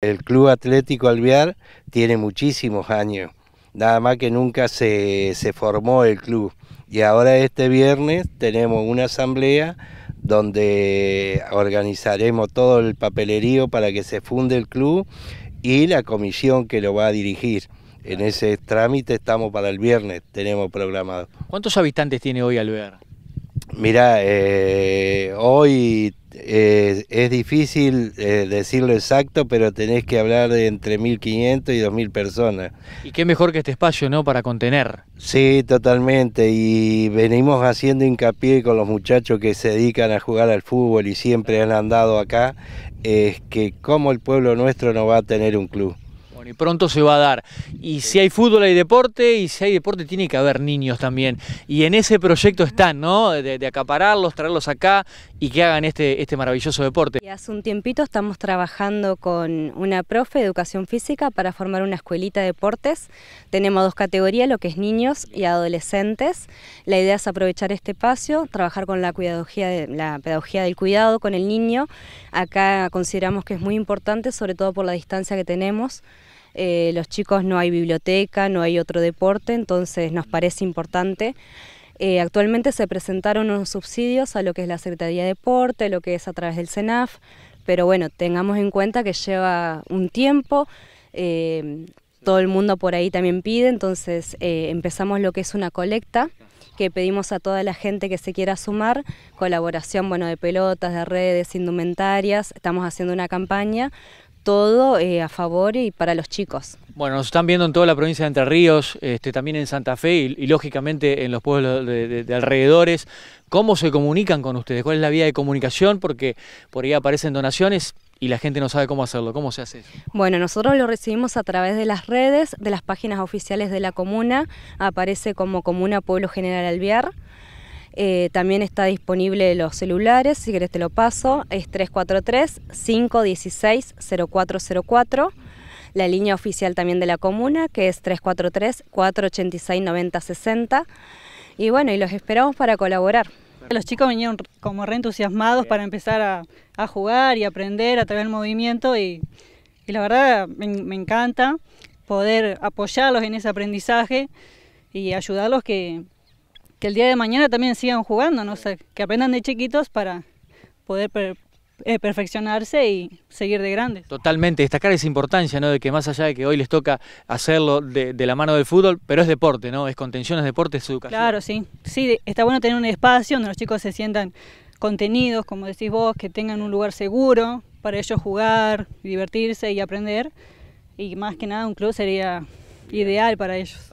El Club Atlético Alvear tiene muchísimos años, nada más que nunca se, formó el club. Y ahora este viernes tenemos una asamblea donde organizaremos todo el papelerío para que se funde el club y la comisión que lo va a dirigir. En ese trámite estamos para el viernes, tenemos programado. ¿Cuántos habitantes tiene hoy Alvear? Mira, eh, hoy eh, es difícil eh, decirlo exacto, pero tenés que hablar de entre 1.500 y 2.000 personas. Y qué mejor que este espacio, ¿no? Para contener. Sí, totalmente. Y venimos haciendo hincapié con los muchachos que se dedican a jugar al fútbol y siempre han andado acá, es que como el pueblo nuestro no va a tener un club. Bueno, y pronto se va a dar. Y si hay fútbol hay deporte, y si hay deporte tiene que haber niños también. Y en ese proyecto están, ¿no? De, acapararlos, traerlos acá y que hagan este, este maravilloso deporte. hace un tiempito estamos trabajando con una profe de educación física para formar una escuelita de deportes. Tenemos dos categorías, lo que es niños y adolescentes. La idea es aprovechar este espacio, trabajar con la, la pedagogía del cuidado con el niño. Acá consideramos que es muy importante, sobre todo por la distancia que tenemos. Eh, los chicos no hay biblioteca, no hay otro deporte, entonces nos parece importante. Eh, actualmente se presentaron unos subsidios a lo que es la Secretaría de Deporte, lo que es a través del CENAF, pero bueno, tengamos en cuenta que lleva un tiempo, eh, todo el mundo por ahí también pide, entonces empezamos lo que es una colecta que pedimos a toda la gente que se quiera sumar, colaboración bueno, de pelotas, de redes, indumentarias, estamos haciendo una campaña todo eh, a favor y para los chicos. Bueno, nos están viendo en toda la provincia de Entre Ríos, este, también en Santa Fe y, lógicamente en los pueblos de, alrededores. ¿Cómo se comunican con ustedes? ¿Cuál es la vía de comunicación? Porque por ahí aparecen donaciones y la gente no sabe cómo hacerlo. ¿Cómo se hace eso? Bueno, nosotros lo recibimos a través de las redes, de las páginas oficiales de la comuna. Aparece como Comuna Pueblo General Alvear. Eh, también está disponible los celulares, si querés te lo paso, es 343-516-0404. La línea oficial también de la comuna, que es 343-486-9060. Y bueno, y los esperamos para colaborar. Los chicos vinieron como reentusiasmados para empezar a, jugar y aprender a través del movimiento y, la verdad me, me, encanta poder apoyarlos en ese aprendizaje y ayudarlos que, que el día de mañana también sigan jugando, ¿no? que aprendan de chiquitos para poder eh, perfeccionarse y seguir de grandes. Totalmente, destacar esa importancia, De que más allá de que hoy les toca hacerlo de, la mano del fútbol, pero es deporte, ¿no? Es contención, es deporte, es educación. Claro, sí. Sí, está bueno tener un espacio donde los chicos se sientan contenidos, como decís vos, que tengan un lugar seguro para ellos jugar, divertirse y aprender. Y más que nada un club sería ideal para ellos.